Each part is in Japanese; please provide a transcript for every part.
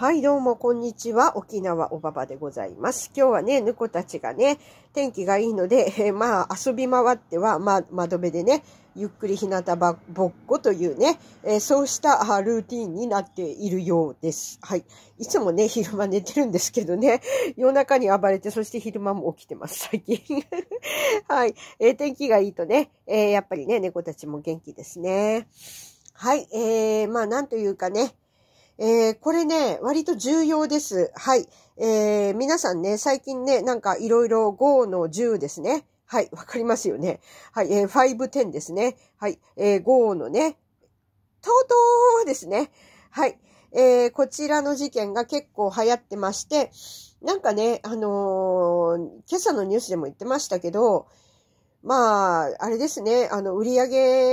はい、どうも、こんにちは。沖縄おばばでございます。今日はね、猫たちがね、天気がいいので、えー、まあ、遊び回っては、まあ、窓辺でね、ゆっくり日向ぼっこというね、えー、そうしたルーティンになっているようです。はい。いつもね、昼間寝てるんですけどね、夜中に暴れて、そして昼間も起きてます、最近。はい。えー、天気がいいとね、えやっぱりね、猫たちも元気ですね。はい。えー、まあ、なんというかね、えー、これね、割と重要です。はい。えー、皆さんね、最近ね、なんかいろいろ5の10ですね。はい、わかりますよね。はい、えー、510ですね。はい、えー、5のね、とうとうですね。はい、えー、こちらの事件が結構流行ってまして、なんかね、あのー、今朝のニュースでも言ってましたけど、まあ、あれですね、あの、売り上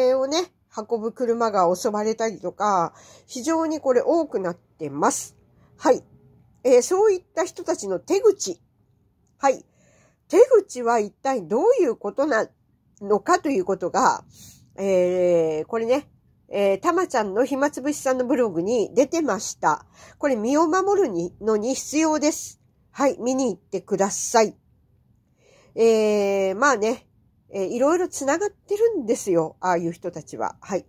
げをね、運ぶ車が襲われたりとか、非常にこれ多くなってます。はい。えー、そういった人たちの手口。はい。手口は一体どういうことなのかということが、えー、これね、えー、たまちゃんの暇つぶしさんのブログに出てました。これ身を守るにのに必要です。はい、見に行ってください。えー、まあね、えー、いろいろ繋がってるんですよ。ああいう人たちは。はい。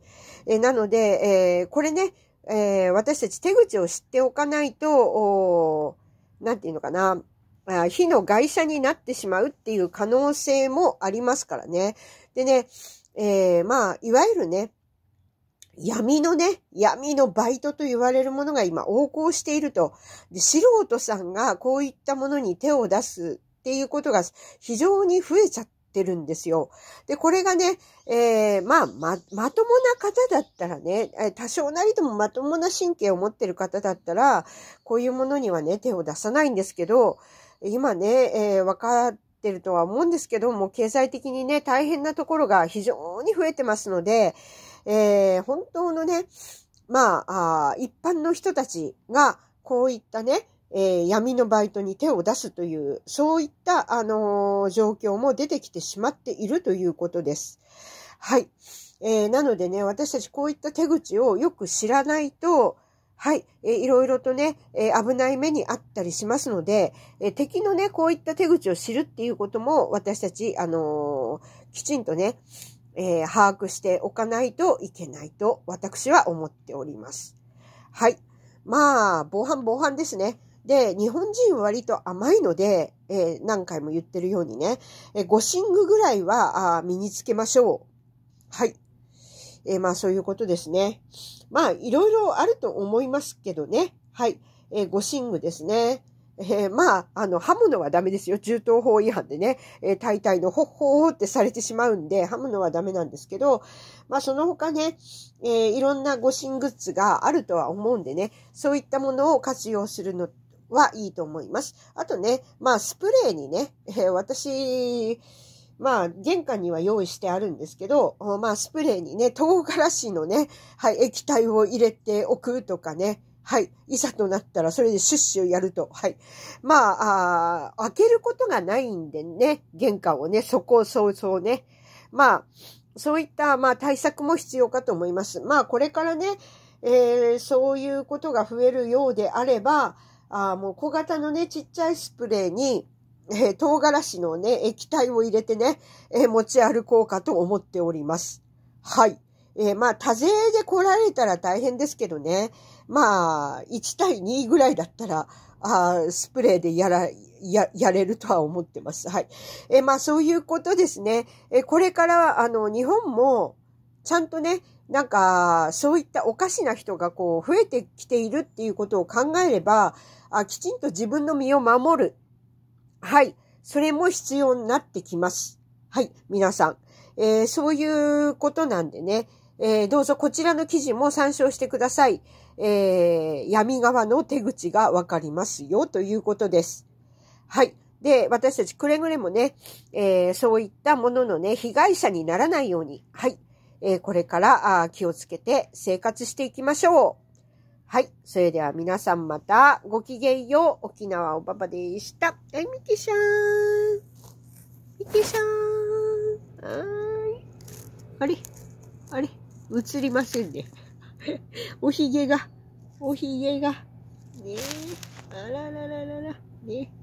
えー、なので、えー、これね、えー、私たち手口を知っておかないと、おなんて言うのかな。火の外車になってしまうっていう可能性もありますからね。でね、えー、まあ、いわゆるね、闇のね、闇のバイトと言われるものが今横行していると。で素人さんがこういったものに手を出すっていうことが非常に増えちゃって、てるんですよ。で、これがね、えー、まあ、ま、まともな方だったらね、多少なりともまともな神経を持ってる方だったら、こういうものにはね、手を出さないんですけど、今ね、えー、分かってるとは思うんですけども、経済的にね、大変なところが非常に増えてますので、えー、本当のね、まあ、あ一般の人たちが、こういったね、えー、闇のバイトに手を出すという、そういった、あのー、状況も出てきてしまっているということです。はい。えー、なのでね、私たちこういった手口をよく知らないと、はい、えー、いろいろとね、えー、危ない目にあったりしますので、えー、敵のね、こういった手口を知るっていうことも、私たち、あのー、きちんとね、えー、把握しておかないといけないと、私は思っております。はい。まあ、防犯防犯ですね。で、日本人割と甘いので、えー、何回も言ってるようにね、えー、ゴシングぐらいは身につけましょう。はい。えー、まあそういうことですね。まあいろいろあると思いますけどね。はい。えー、ゴシングですね。えー、まあ、あの、刃物はダメですよ。銃刀法違反でね、えー、大体のほっほーってされてしまうんで、刃物はダメなんですけど、まあ、その他ね、えー、いろんな護身グッズがあるとは思うんでね、そういったものを活用するのはいいと思います。あとね、まあスプレーにね、えー、私、まあ、玄関には用意してあるんですけど、まあ、スプレーにね、唐辛子のね、はい、液体を入れておくとかね、はい。いざとなったら、それでシュッシュやると。はい。まあ、あ開けることがないんでね、玄関をね、そこをそうそうね。まあ、そういった、まあ、対策も必要かと思います。まあ、これからね、えー、そういうことが増えるようであれば、あもう小型のね、ちっちゃいスプレーに、えー、唐辛子のね、液体を入れてね、えー、持ち歩こうかと思っております。はい。えー、まあ、多勢で来られたら大変ですけどね。まあ、1対2ぐらいだったら、あスプレーでやら、や、やれるとは思ってます。はい。えー、まあ、そういうことですね。えー、これから、は、あの、日本も、ちゃんとね、なんか、そういったおかしな人がこう、増えてきているっていうことを考えれば、あきちんと自分の身を守る。はい。それも必要になってきます。はい。皆さん。えー、そういうことなんでね。えー、どうぞこちらの記事も参照してください。えー、闇側の手口がわかりますよということです。はい。で、私たちくれぐれもね、えー、そういったもののね、被害者にならないように、はい。えこれからあ気をつけて生活していきましょう。はい。それでは皆さんまたごきげんよう。沖縄おばばでした。はい、ミキシャーん。ミキシャーん。はい。あれあれ映りませんね。おひげが、おひげが。ねえ。あららららら。ねえ。